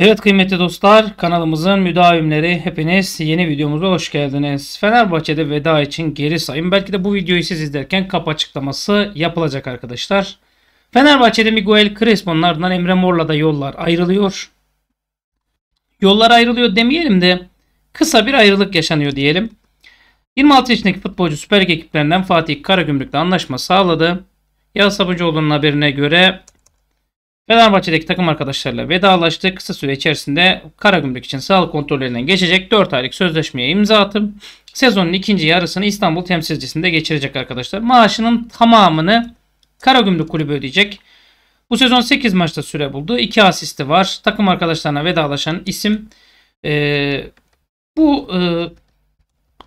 Evet kıymetli dostlar kanalımızın müdavimleri hepiniz yeni videomuza hoş geldiniz. Fenerbahçe'de veda için geri sayım. Belki de bu videoyu siz izlerken kap açıklaması yapılacak arkadaşlar. Fenerbahçe'de Miguel Crespo'nun ardından Emre Mor'la da yollar ayrılıyor. Yollar ayrılıyor demeyelim de kısa bir ayrılık yaşanıyor diyelim. 26 yaşındaki futbolcu Süper Lig ekiplerinden Fatih Karagümrük'le anlaşma sağladı. Yağız Sabuncuoğlu'nun haberine göre Fenerbahçe'deki takım arkadaşlarıyla vedalaştı. Kısa süre içerisinde Karagümrük için sağlık kontrollerinden geçecek 4 aylık sözleşmeye imza atıp sezonun ikinci yarısını İstanbul temsilcisinde geçirecek arkadaşlar. Maaşının tamamını Karagümrük kulübü ödeyecek. Bu sezon 8 maçta süre buldu. 2 asisti var. Takım arkadaşlarına vedalaşan isim. Ee, bu e,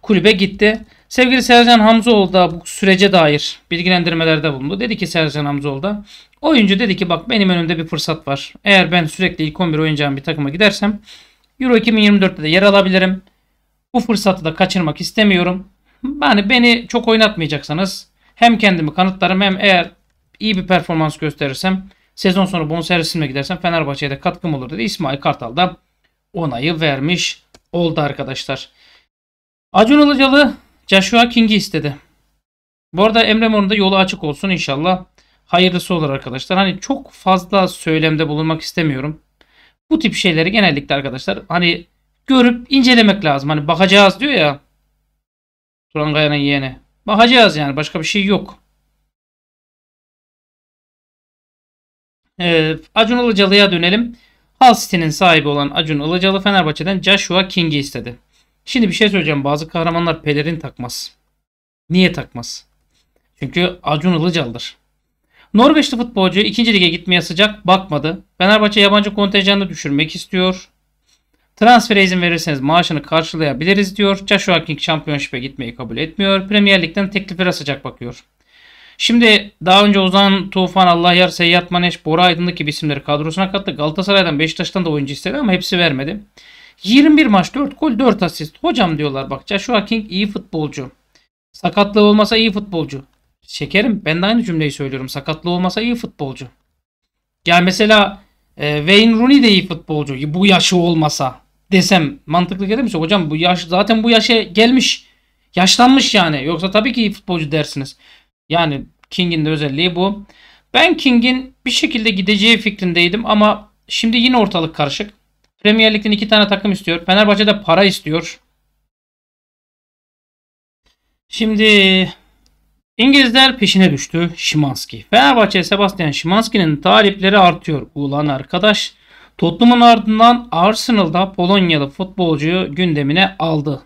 kulübe gitti. Sevgili Sercan Hamzoğlu da bu sürece dair bilgilendirmelerde bulundu. Dedi ki Sercan Hamzoğlu da oyuncu dedi ki bak benim önümde bir fırsat var. Eğer ben sürekli ilk 11 oynayacağım bir takıma gidersem Euro 2024'te de yer alabilirim. Bu fırsatı da kaçırmak istemiyorum. Yani beni çok oynatmayacaksanız hem kendimi kanıtlarım hem eğer iyi bir performans gösterirsem sezon sonu bonservisimle gidersem Fenerbahçe'ye de katkım olur dedi. İsmail Kartal da onayı vermiş oldu arkadaşlar. Acun Ilıcalı Joshua King'i istedi. Bu arada Emre Mor'un da yolu açık olsun inşallah. Hayırlısı olur arkadaşlar. Hani çok fazla söylemde bulunmak istemiyorum. Bu tip şeyleri genellikle arkadaşlar hani görüp incelemek lazım. Hani bakacağız diyor ya. Turan Gaya'nın yeğeni. Bakacağız yani başka bir şey yok. Ee, Acun Ilıcalı'ya dönelim. Hal City'nin sahibi olan Acun Ilıcalı Fenerbahçe'den Joshua King'i istedi. Şimdi bir şey söyleyeceğim. Bazı kahramanlar pelerin takmaz. Niye takmaz? Çünkü Acun Ilıcalı'dır. Norveçli futbolcu 2. lige gitmeye sıcak bakmadı. Fenerbahçe yabancı kontenjanını düşürmek istiyor. Transfere izin verirseniz maaşını karşılayabiliriz diyor. Joshua King Championship'e gitmeyi kabul etmiyor. Premier Lig'den tekliflere sıcak bakıyor. Şimdi daha önce Ozan Tufan, Allah Yar, Seyyat Maneş, Bora Aydın'daki isimleri kadrosuna kattı. Galatasaray'dan Beşiktaş'tan da oyuncu istedi ama hepsi vermedi. 21 maç 4 gol 4 asist. Hocam diyorlar bak Joshua King iyi futbolcu. Sakatlığı olmasa iyi futbolcu. Şekerim ben de aynı cümleyi söylüyorum. Sakatlığı olmasa iyi futbolcu. Yani mesela e, Wayne Rooney de iyi futbolcu. Bu yaşı olmasa desem mantıklı gelir mi? Hocam bu yaş zaten bu yaşa gelmiş. Yaşlanmış yani. Yoksa tabii ki iyi futbolcu dersiniz. Yani King'in de özelliği bu. Ben King'in bir şekilde gideceği fikrindeydim ama şimdi yine ortalık karışık. Premier Lig'den iki tane takım istiyor. Fenerbahçe de para istiyor. Şimdi İngilizler peşine düştü Şimanski. Fenerbahçe Sebastian Şimanski'nin talipleri artıyor. Ulan arkadaş Tottenham'ın ardından Arsenal'da Polonyalı futbolcuyu gündemine aldı.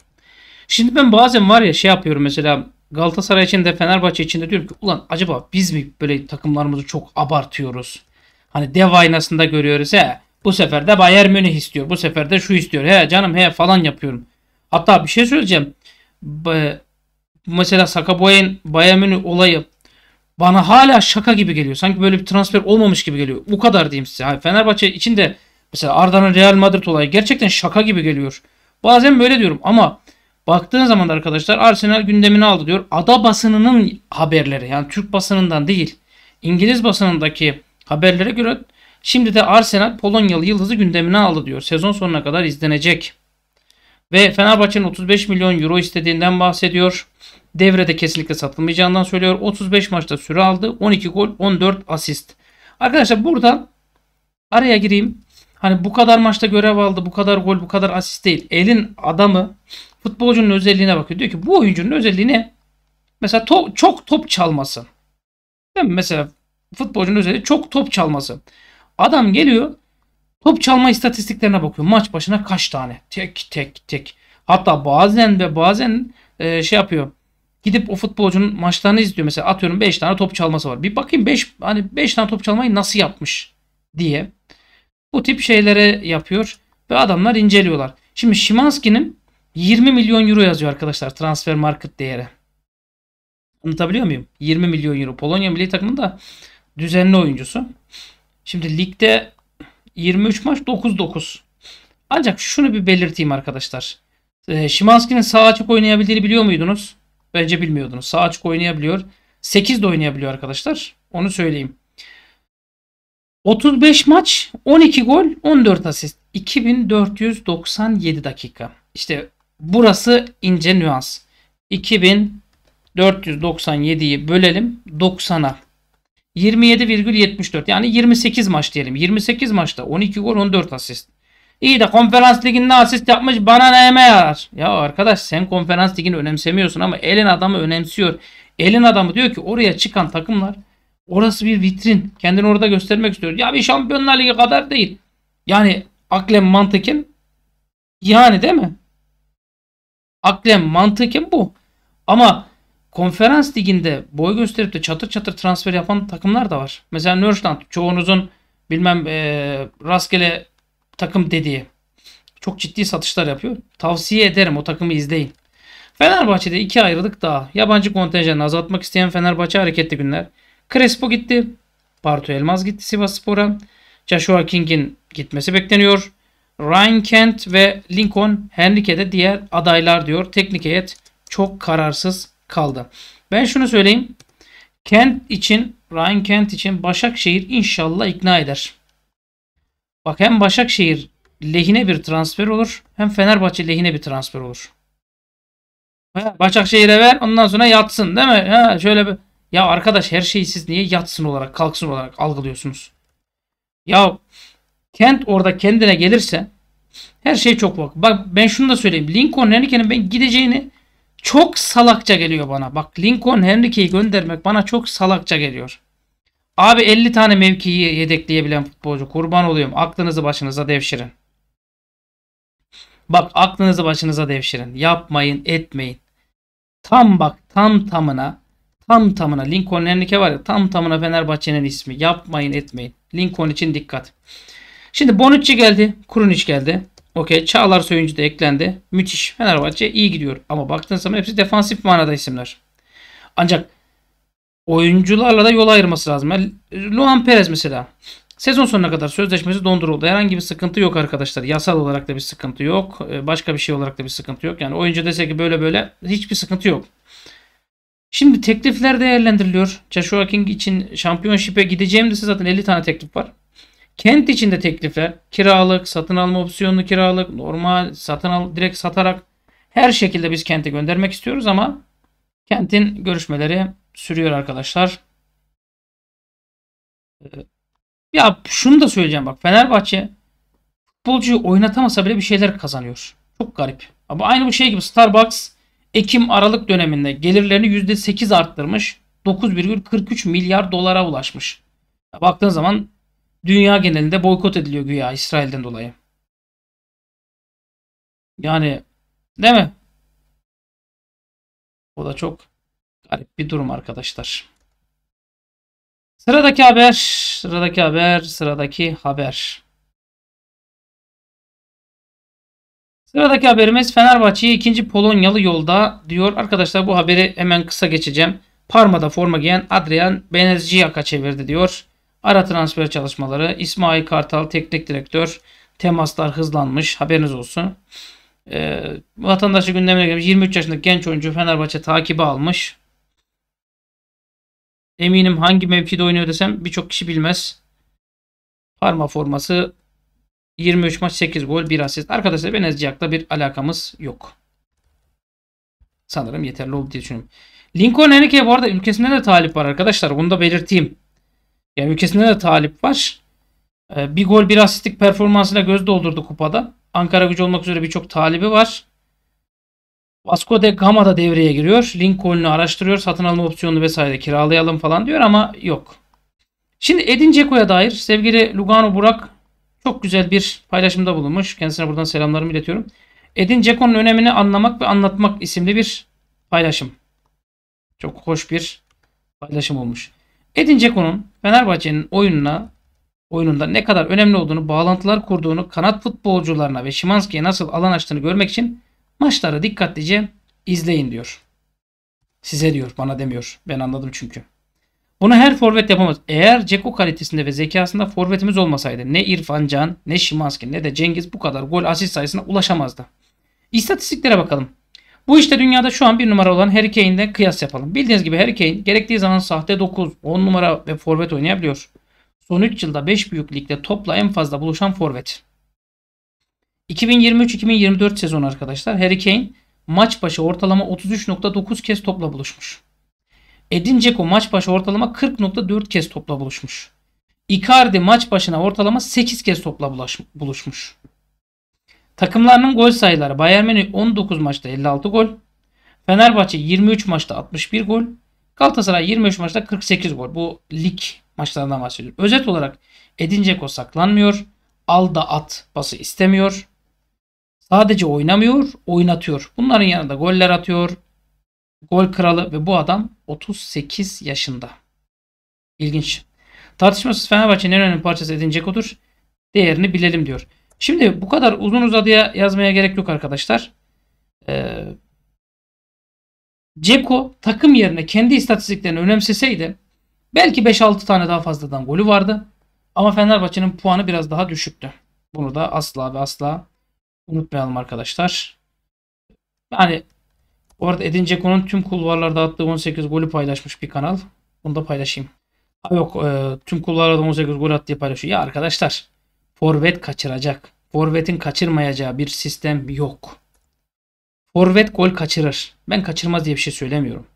Şimdi ben bazen var ya şey yapıyorum mesela Galatasaray için de Fenerbahçe için de diyorum ki ulan acaba biz mi böyle takımlarımızı çok abartıyoruz? Hani dev aynasında görüyoruz he. Bu sefer de Bayern Münih istiyor. Bu sefer de şu istiyor. He canım he falan yapıyorum. Hatta bir şey söyleyeceğim. mesela Saka Boyen Bayern Münih olayı bana hala şaka gibi geliyor. Sanki böyle bir transfer olmamış gibi geliyor. Bu kadar diyeyim size. Fenerbahçe için de mesela Arda'nın Real Madrid olayı gerçekten şaka gibi geliyor. Bazen böyle diyorum ama baktığın zaman arkadaşlar Arsenal gündemini aldı diyor. Ada basınının haberleri yani Türk basınından değil. İngiliz basınındaki haberlere göre Şimdi de Arsenal Polonyalı yıldızı gündemine aldı diyor. Sezon sonuna kadar izlenecek. Ve Fenerbahçe'nin 35 milyon euro istediğinden bahsediyor. Devrede kesinlikle satılmayacağından söylüyor. 35 maçta süre aldı. 12 gol 14 asist. Arkadaşlar buradan araya gireyim. Hani bu kadar maçta görev aldı, bu kadar gol, bu kadar asist değil. Elin adamı futbolcunun özelliğine bakıyor. Diyor ki bu oyuncunun özelliği ne? Mesela to- çok top çalması. Değil mi? Mesela futbolcunun özelliği çok top çalması. Adam geliyor top çalma istatistiklerine bakıyor. Maç başına kaç tane? Tek tek tek. Hatta bazen ve bazen e, şey yapıyor. Gidip o futbolcunun maçlarını izliyor. Mesela atıyorum 5 tane top çalması var. Bir bakayım 5 hani 5 tane top çalmayı nasıl yapmış diye. Bu tip şeylere yapıyor ve adamlar inceliyorlar. Şimdi Şimanski'nin 20 milyon euro yazıyor arkadaşlar transfer market değeri. Anlatabiliyor muyum? 20 milyon euro. Polonya milli takımında düzenli oyuncusu. Şimdi ligde 23 maç 9-9. Ancak şunu bir belirteyim arkadaşlar. E, Şimanski'nin sağ açık oynayabildiğini biliyor muydunuz? Bence bilmiyordunuz. Sağ açık oynayabiliyor. 8 de oynayabiliyor arkadaşlar. Onu söyleyeyim. 35 maç, 12 gol, 14 asist. 2497 dakika. İşte burası ince nüans. 2497'yi bölelim 90'a. 27,74 yani 28 maç diyelim. 28 maçta 12 gol 14 asist. İyi de konferans liginde asist yapmış bana ne yarar. Ya arkadaş sen konferans ligini önemsemiyorsun ama elin adamı önemsiyor. Elin adamı diyor ki oraya çıkan takımlar orası bir vitrin. Kendini orada göstermek istiyor. Ya bir şampiyonlar ligi kadar değil. Yani aklen mantıken yani değil mi? Aklen mantıken bu. Ama konferans liginde boy gösterip de çatır çatır transfer yapan takımlar da var. Mesela Nürnberg çoğunuzun bilmem e, rastgele takım dediği çok ciddi satışlar yapıyor. Tavsiye ederim o takımı izleyin. Fenerbahçe'de iki ayrılık daha. Yabancı kontenjanını azaltmak isteyen Fenerbahçe hareketli günler. Crespo gitti. Bartu Elmaz gitti Sivas Spor'a. Joshua King'in gitmesi bekleniyor. Ryan Kent ve Lincoln Henrique'de diğer adaylar diyor. Teknik heyet çok kararsız kaldı. Ben şunu söyleyeyim. Kent için, Ryan Kent için Başakşehir inşallah ikna eder. Bak hem Başakşehir lehine bir transfer olur hem Fenerbahçe lehine bir transfer olur. Başakşehir'e ver ondan sonra yatsın değil mi? Ha, şöyle bir... Ya arkadaş her şeyi siz niye yatsın olarak kalksın olarak algılıyorsunuz? Ya Kent orada kendine gelirse her şey çok bak. Bak ben şunu da söyleyeyim. Lincoln Henrique'nin ben gideceğini çok salakça geliyor bana. Bak Lincoln Henrique'yi göndermek bana çok salakça geliyor. Abi 50 tane mevkiyi yedekleyebilen futbolcu kurban oluyorum. Aklınızı başınıza devşirin. Bak aklınızı başınıza devşirin. Yapmayın etmeyin. Tam bak tam tamına tam tamına Lincoln Henrique var ya tam tamına Fenerbahçe'nin ismi. Yapmayın etmeyin. Lincoln için dikkat. Şimdi Bonucci geldi. Krunic geldi. Okey. Çağlar Söyüncü de eklendi. Müthiş. Fenerbahçe iyi gidiyor. Ama baktığın zaman hepsi defansif manada isimler. Ancak oyuncularla da yol ayırması lazım. Luan Perez mesela. Sezon sonuna kadar sözleşmesi donduruldu. Herhangi bir sıkıntı yok arkadaşlar. Yasal olarak da bir sıkıntı yok. Ee, başka bir şey olarak da bir sıkıntı yok. Yani oyuncu dese ki böyle böyle hiçbir sıkıntı yok. Şimdi teklifler değerlendiriliyor. Joshua King için şampiyon şampiyonşipe gideceğimde zaten 50 tane teklif var. Kent içinde teklifler kiralık, satın alma opsiyonlu kiralık, normal satın al direkt satarak her şekilde biz kente göndermek istiyoruz ama kentin görüşmeleri sürüyor arkadaşlar. Ee, ya şunu da söyleyeceğim bak Fenerbahçe futbolcuyu oynatamasa bile bir şeyler kazanıyor. Çok garip. Ama aynı bu şey gibi Starbucks Ekim Aralık döneminde gelirlerini %8 arttırmış. 9,43 milyar dolara ulaşmış. baktığın zaman dünya genelinde boykot ediliyor güya İsrail'den dolayı. Yani değil mi? O da çok garip bir durum arkadaşlar. Sıradaki haber, sıradaki haber, sıradaki haber. Sıradaki haberimiz Fenerbahçe'ye ikinci Polonyalı yolda diyor. Arkadaşlar bu haberi hemen kısa geçeceğim. Parma'da forma giyen Adrian Benezciyak'a çevirdi diyor. Ara transfer çalışmaları. İsmail Kartal teknik direktör. Temaslar hızlanmış. Haberiniz olsun. E, vatandaşı gündemine gelmiş. 23 yaşındaki genç oyuncu Fenerbahçe takibi almış. Eminim hangi mevkide oynuyor desem birçok kişi bilmez. Parma forması 23 maç 8 gol 1 asist. Arkadaşlar ben Ezciyak'la bir alakamız yok. Sanırım yeterli oldu diye düşünüyorum. Lincoln Enrique bu arada ülkesinde de talip var arkadaşlar. Bunu da belirteyim. Ya ülkesinde de talip var. E, bir gol bir asistlik performansına göz doldurdu kupada. Ankara gücü olmak üzere birçok talibi var. Vasco de Gama da devreye giriyor. Lincoln'u araştırıyor. Satın alma opsiyonu vesaire kiralayalım falan diyor ama yok. Şimdi Edin Ceko'ya dair sevgili Lugano Burak çok güzel bir paylaşımda bulunmuş. Kendisine buradan selamlarımı iletiyorum. Edin Ceko'nun önemini anlamak ve anlatmak isimli bir paylaşım. Çok hoş bir paylaşım olmuş. Edin Ceko'nun Fenerbahçe'nin oyununa oyununda ne kadar önemli olduğunu, bağlantılar kurduğunu, kanat futbolcularına ve Şimanski'ye nasıl alan açtığını görmek için maçları dikkatlice izleyin diyor. Size diyor, bana demiyor. Ben anladım çünkü. Bunu her forvet yapamaz. Eğer Ceko kalitesinde ve zekasında forvetimiz olmasaydı ne İrfan Can, ne Şimanski, ne de Cengiz bu kadar gol asist sayısına ulaşamazdı. İstatistiklere bakalım. Bu işte dünyada şu an bir numara olan Harry Kane'le kıyas yapalım. Bildiğiniz gibi Harry Kane gerektiği zaman sahte 9, 10 numara ve forvet oynayabiliyor. Son 3 yılda 5 büyük ligde topla en fazla buluşan forvet. 2023-2024 sezonu arkadaşlar Harry Kane maç başı ortalama 33.9 kez topla buluşmuş. Edin Dzeko maç başı ortalama 40.4 kez topla buluşmuş. Icardi maç başına ortalama 8 kez topla buluşmuş. Takımlarının gol sayıları Bayern Münih 19 maçta 56 gol. Fenerbahçe 23 maçta 61 gol. Galatasaray 23 maçta 48 gol. Bu lig maçlarından bahsediyor. Özet olarak Edin Dzeko saklanmıyor. da at bası istemiyor. Sadece oynamıyor, oynatıyor. Bunların yanında goller atıyor. Gol kralı ve bu adam 38 yaşında. İlginç. Tartışmasız Fenerbahçe'nin en önemli parçası Edin Dzeko'dur. Değerini bilelim diyor. Şimdi bu kadar uzun uzadıya yazmaya gerek yok arkadaşlar. Ee, Ceko takım yerine kendi istatistiklerini önemseseydi belki 5-6 tane daha fazladan golü vardı. Ama Fenerbahçe'nin puanı biraz daha düşüktü. Bunu da asla ve asla unutmayalım arkadaşlar. Yani orada Edin Ceko'nun tüm kulvarlarda attığı 18 golü paylaşmış bir kanal. Bunu da paylaşayım. Ha yok e, tüm kulvarlarda 18 gol attığı paylaşıyor. Ya arkadaşlar forvet kaçıracak. Forvetin kaçırmayacağı bir sistem yok. Forvet gol kaçırır. Ben kaçırmaz diye bir şey söylemiyorum.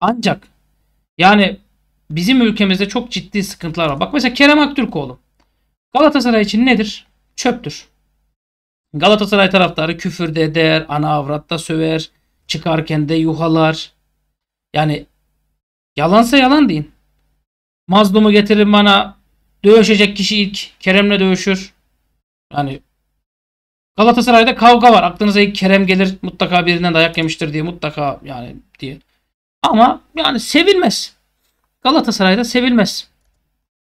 Ancak yani bizim ülkemizde çok ciddi sıkıntılar var. Bak mesela Kerem Aktürkoğlu. Galatasaray için nedir? Çöptür. Galatasaray taraftarı de eder, ana avrat da söver, çıkarken de yuhalar. Yani yalansa yalan deyin. Mazlumu getirin bana Dövüşecek kişi ilk Kerem'le dövüşür. Yani Galatasaray'da kavga var. Aklınıza ilk Kerem gelir. Mutlaka birinden dayak yemiştir diye. Mutlaka yani diye. Ama yani sevilmez. Galatasaray'da sevilmez.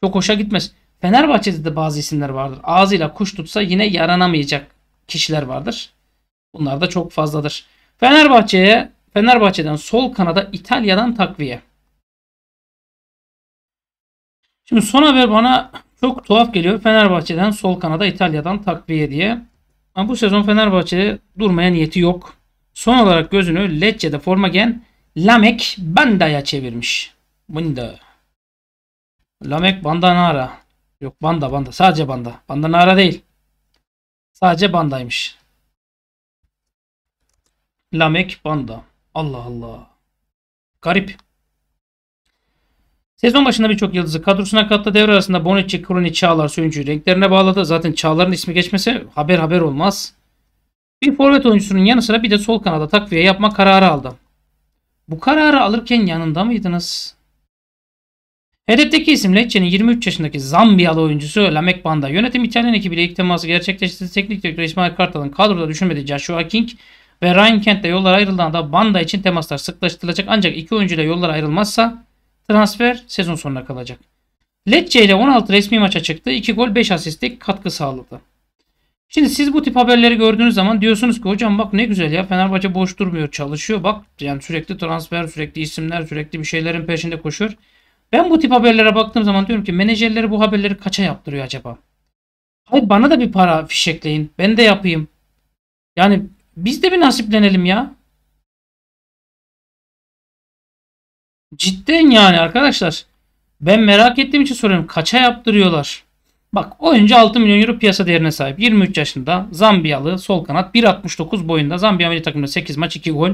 Çok hoşa gitmez. Fenerbahçe'de de bazı isimler vardır. Ağzıyla kuş tutsa yine yaranamayacak kişiler vardır. Bunlar da çok fazladır. Fenerbahçe'ye Fenerbahçe'den sol kanada İtalya'dan takviye. Şimdi son haber bana çok tuhaf geliyor. Fenerbahçe'den sol kanada İtalya'dan takviye diye. Ama bu sezon Fenerbahçe'de durmaya niyeti yok. Son olarak gözünü Lecce'de forma giyen Lamek Banda'ya çevirmiş. Bunda. Lamek Bandanara. Yok Banda Banda. Sadece Banda. Bandanara değil. Sadece Banda'ymış. Lamek Banda. Allah Allah. Garip. Sezon başında birçok yıldızı kadrosuna kattı. Devre arasında Bonucci, Kroni, Çağlar, Söyüncü'yü renklerine bağladı. Zaten Çağlar'ın ismi geçmesi haber haber olmaz. Bir forvet oyuncusunun yanı sıra bir de sol kanada takviye yapma kararı aldı. Bu kararı alırken yanında mıydınız? Hedefteki isim Lecce'nin 23 yaşındaki Zambiyalı oyuncusu Lamek Banda. Yönetim İtalyan ekibiyle ilk teması gerçekleştirdi. Teknik direktör İsmail Kartal'ın kadroda düşünmediği Joshua King ve Ryan Kent'le yollar ayrıldığında Banda için temaslar sıklaştırılacak. Ancak iki oyuncu da yollar ayrılmazsa transfer sezon sonuna kalacak. Lecce ile 16 resmi maça çıktı. 2 gol 5 asistlik katkı sağladı. Şimdi siz bu tip haberleri gördüğünüz zaman diyorsunuz ki hocam bak ne güzel ya Fenerbahçe boş durmuyor çalışıyor bak yani sürekli transfer sürekli isimler sürekli bir şeylerin peşinde koşuyor. Ben bu tip haberlere baktığım zaman diyorum ki menajerleri bu haberleri kaça yaptırıyor acaba? Hayır bana da bir para fişekleyin ben de yapayım. Yani biz de bir nasiplenelim ya. Cidden yani arkadaşlar. Ben merak ettiğim için soruyorum. Kaça yaptırıyorlar? Bak oyuncu 6 milyon euro piyasa değerine sahip. 23 yaşında Zambiyalı sol kanat 1.69 boyunda Zambiya milli takımında 8 maç 2 gol.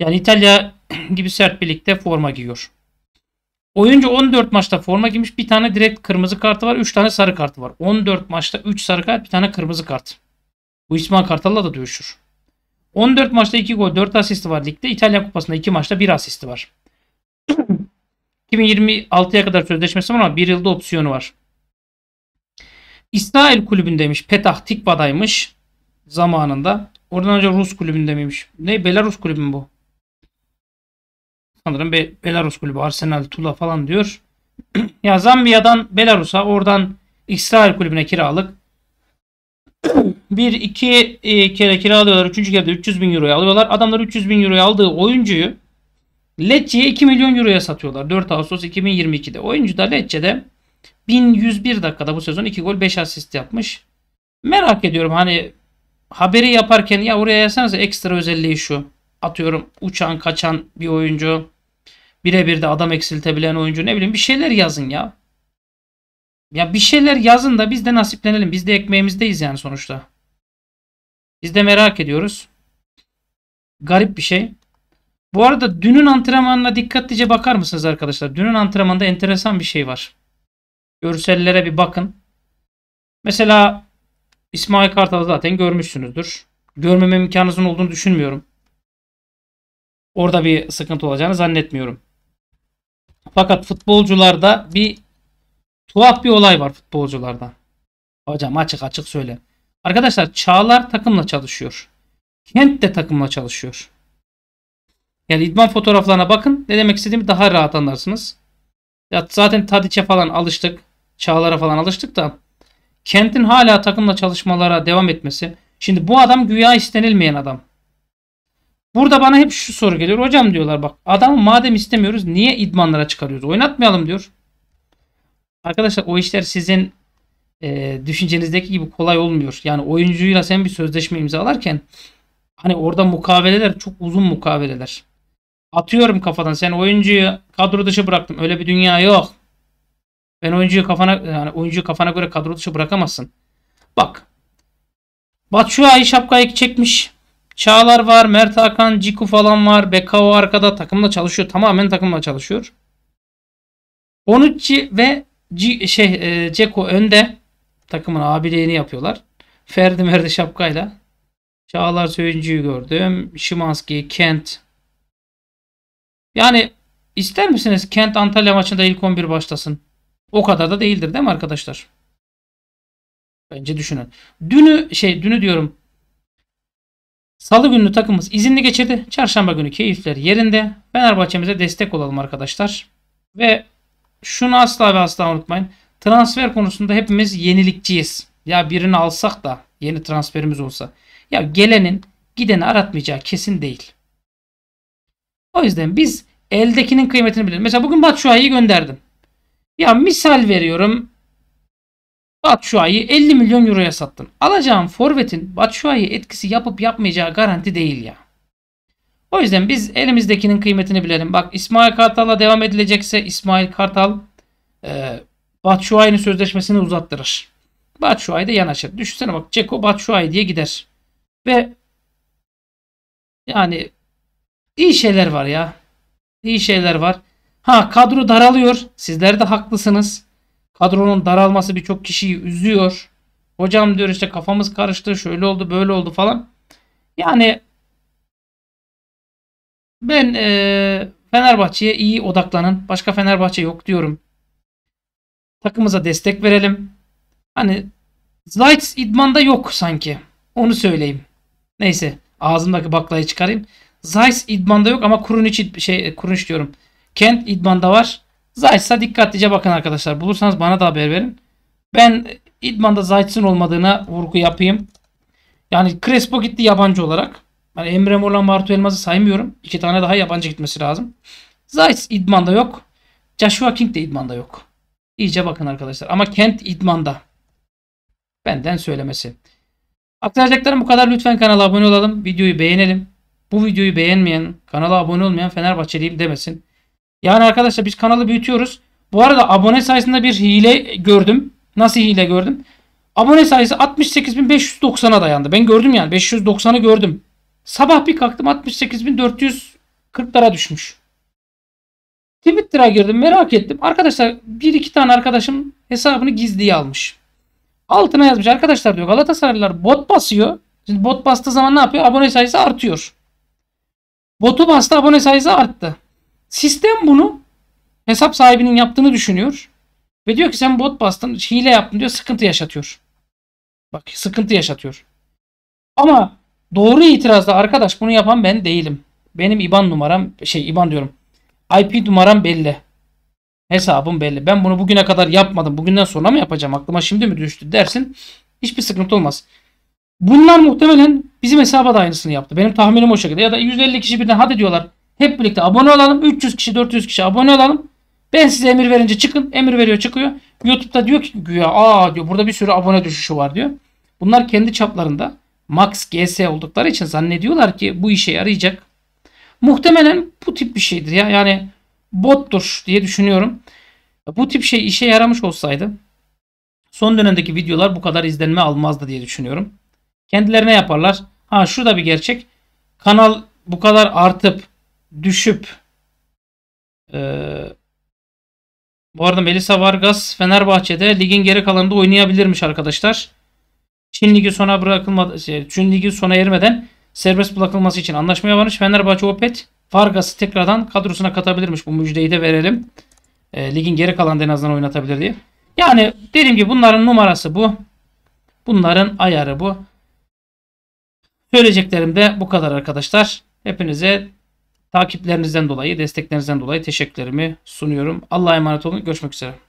Yani İtalya gibi sert birlikte forma giyiyor. Oyuncu 14 maçta forma giymiş. Bir tane direkt kırmızı kartı var. 3 tane sarı kartı var. 14 maçta 3 sarı kart bir tane kırmızı kart. Bu İsmail Kartal'la da dövüşür. 14 maçta 2 gol 4 asisti var ligde. İtalya kupasında 2 maçta 1 asisti var. 2026'ya kadar sözleşmesi var ama bir yılda opsiyonu var. İsrail kulübündeymiş. Petah Tikva'daymış zamanında. Oradan önce Rus kulübünde miymiş? Ne? Belarus kulübü mü bu? Sanırım Be Belarus kulübü. Arsenal, Tula falan diyor. ya Zambiya'dan Belarus'a oradan İsrail kulübüne kiralık. bir iki e, kere kiralıyorlar. Üçüncü kere de 300 bin euroya alıyorlar. Adamlar 300 bin euroya aldığı oyuncuyu Lecce'ye 2 milyon euroya satıyorlar 4 Ağustos 2022'de. Oyuncu da Lecce'de 1101 dakikada bu sezon 2 gol 5 asist yapmış. Merak ediyorum hani haberi yaparken ya oraya yazsanıza ekstra özelliği şu. Atıyorum uçan kaçan bir oyuncu. Birebir de adam eksiltebilen oyuncu ne bileyim bir şeyler yazın ya. Ya bir şeyler yazın da biz de nasiplenelim. Biz de ekmeğimizdeyiz yani sonuçta. Biz de merak ediyoruz. Garip bir şey. Bu arada dünün antrenmanına dikkatlice bakar mısınız arkadaşlar? Dünün antrenmanında enteresan bir şey var. Görsellere bir bakın. Mesela İsmail Kartal'ı zaten görmüşsünüzdür. Görmeme imkanınızın olduğunu düşünmüyorum. Orada bir sıkıntı olacağını zannetmiyorum. Fakat futbolcularda bir tuhaf bir olay var futbolcularda. Hocam açık açık söyle. Arkadaşlar Çağlar takımla çalışıyor. Kent de takımla çalışıyor. Yani idman fotoğraflarına bakın. Ne demek istediğimi daha rahat anlarsınız. Ya zaten Tadiç'e falan alıştık. Çağlar'a falan alıştık da. Kent'in hala takımla çalışmalara devam etmesi. Şimdi bu adam güya istenilmeyen adam. Burada bana hep şu soru geliyor. Hocam diyorlar bak adamı madem istemiyoruz niye idmanlara çıkarıyoruz? Oynatmayalım diyor. Arkadaşlar o işler sizin e, düşüncenizdeki gibi kolay olmuyor. Yani oyuncuyla sen bir sözleşme imzalarken hani orada mukaveleler çok uzun mukaveleler. Atıyorum kafadan. Sen oyuncuyu kadro dışı bıraktım. Öyle bir dünya yok. Ben oyuncuyu kafana yani oyuncuyu kafana göre kadro dışı bırakamazsın. Bak. Batshuayi şapkayı çekmiş. Çağlar var, Mert Hakan, Ciku falan var. Bekao arkada takımla çalışıyor. Tamamen takımla çalışıyor. Onucci ve C şey e, Ceko önde takımın abiliğini yapıyorlar. Ferdi Merdi şapkayla. Çağlar Söyüncü'yü gördüm. Şimanski, Kent, yani ister misiniz Kent Antalya maçında ilk 11 başlasın? O kadar da değildir değil mi arkadaşlar? Bence düşünün. Dünü şey dünü diyorum. Salı günü takımımız izinli geçirdi. Çarşamba günü keyifler yerinde. Fenerbahçe'mize destek olalım arkadaşlar. Ve şunu asla ve asla unutmayın. Transfer konusunda hepimiz yenilikçiyiz. Ya birini alsak da yeni transferimiz olsa. Ya gelenin gideni aratmayacağı kesin değil. O yüzden biz eldekinin kıymetini bilelim. Mesela bugün Batu gönderdim. Ya misal veriyorum. Batu 50 milyon euroya sattım. Alacağım forvetin Batshuayi etkisi yapıp yapmayacağı garanti değil ya. O yüzden biz elimizdekinin kıymetini bilelim. Bak İsmail Kartal'la devam edilecekse İsmail Kartal e, Batshuayi'nin sözleşmesini uzattırır. Batshuayi de yanaşır. Düşünsene bak Ceko Batshuayi diye gider. Ve yani İyi şeyler var ya. İyi şeyler var. Ha kadro daralıyor. Sizler de haklısınız. Kadronun daralması birçok kişiyi üzüyor. Hocam diyor işte kafamız karıştı. Şöyle oldu böyle oldu falan. Yani ben e, Fenerbahçe'ye iyi odaklanın. Başka Fenerbahçe yok diyorum. Takımıza destek verelim. Hani Zayt idmanda yok sanki. Onu söyleyeyim. Neyse ağzımdaki baklayı çıkarayım. Zeiss idmanda yok ama Kurunic şey e, Kurunic diyorum. Kent idmanda var. Zeiss'a dikkatlice bakın arkadaşlar. Bulursanız bana da haber verin. Ben idmanda Zeiss'in olmadığına vurgu yapayım. Yani Crespo gitti yabancı olarak. Yani Emre Mor'la Martu Elmaz'ı saymıyorum. İki tane daha yabancı gitmesi lazım. Zayt idmanda yok. Joshua King de idmanda yok. İyice bakın arkadaşlar. Ama Kent idmanda. Benden söylemesi. Aktaracaklarım bu kadar. Lütfen kanala abone olalım. Videoyu beğenelim bu videoyu beğenmeyen, kanala abone olmayan Fenerbahçeliyim demesin. Yani arkadaşlar biz kanalı büyütüyoruz. Bu arada abone sayısında bir hile gördüm. Nasıl hile gördüm? Abone sayısı 68.590'a dayandı. Ben gördüm yani 590'ı gördüm. Sabah bir kalktım 68.440'lara düşmüş. Twitter'a girdim merak ettim. Arkadaşlar bir iki tane arkadaşım hesabını gizliye almış. Altına yazmış arkadaşlar diyor Galatasaraylılar bot basıyor. Şimdi bot bastığı zaman ne yapıyor? Abone sayısı artıyor. Botu bastı abone sayısı arttı. Sistem bunu hesap sahibinin yaptığını düşünüyor. Ve diyor ki sen bot bastın hile yaptın diyor sıkıntı yaşatıyor. Bak sıkıntı yaşatıyor. Ama doğru itirazda arkadaş bunu yapan ben değilim. Benim IBAN numaram şey IBAN diyorum. IP numaram belli. Hesabım belli. Ben bunu bugüne kadar yapmadım. Bugünden sonra mı yapacağım? Aklıma şimdi mi düştü dersin. Hiçbir sıkıntı olmaz. Bunlar muhtemelen bizim hesaba da aynısını yaptı. Benim tahminim o şekilde. Ya da 150 kişi birden hadi diyorlar. Hep birlikte abone olalım. 300 kişi 400 kişi abone olalım. Ben size emir verince çıkın. Emir veriyor çıkıyor. YouTube'da diyor ki güya aa diyor burada bir sürü abone düşüşü var diyor. Bunlar kendi çaplarında Max GS oldukları için zannediyorlar ki bu işe yarayacak. Muhtemelen bu tip bir şeydir ya. Yani bottur diye düşünüyorum. Bu tip şey işe yaramış olsaydı son dönemdeki videolar bu kadar izlenme almazdı diye düşünüyorum. Kendilerine yaparlar. Ha şu da bir gerçek. Kanal bu kadar artıp düşüp ee, bu arada Melisa Vargas Fenerbahçe'de ligin geri kalanında oynayabilirmiş arkadaşlar. Çin ligi sona bırakılmadı, şey, Çin ligi sona ermeden serbest bırakılması için anlaşmaya varmış. Fenerbahçe Opet Vargas'ı tekrardan kadrosuna katabilirmiş. Bu müjdeyi de verelim. E, ligin geri kalanında en azından oynatabilir diye. Yani dediğim gibi bunların numarası bu. Bunların ayarı bu. Söyleyeceklerim de bu kadar arkadaşlar. Hepinize takiplerinizden dolayı, desteklerinizden dolayı teşekkürlerimi sunuyorum. Allah'a emanet olun. Görüşmek üzere.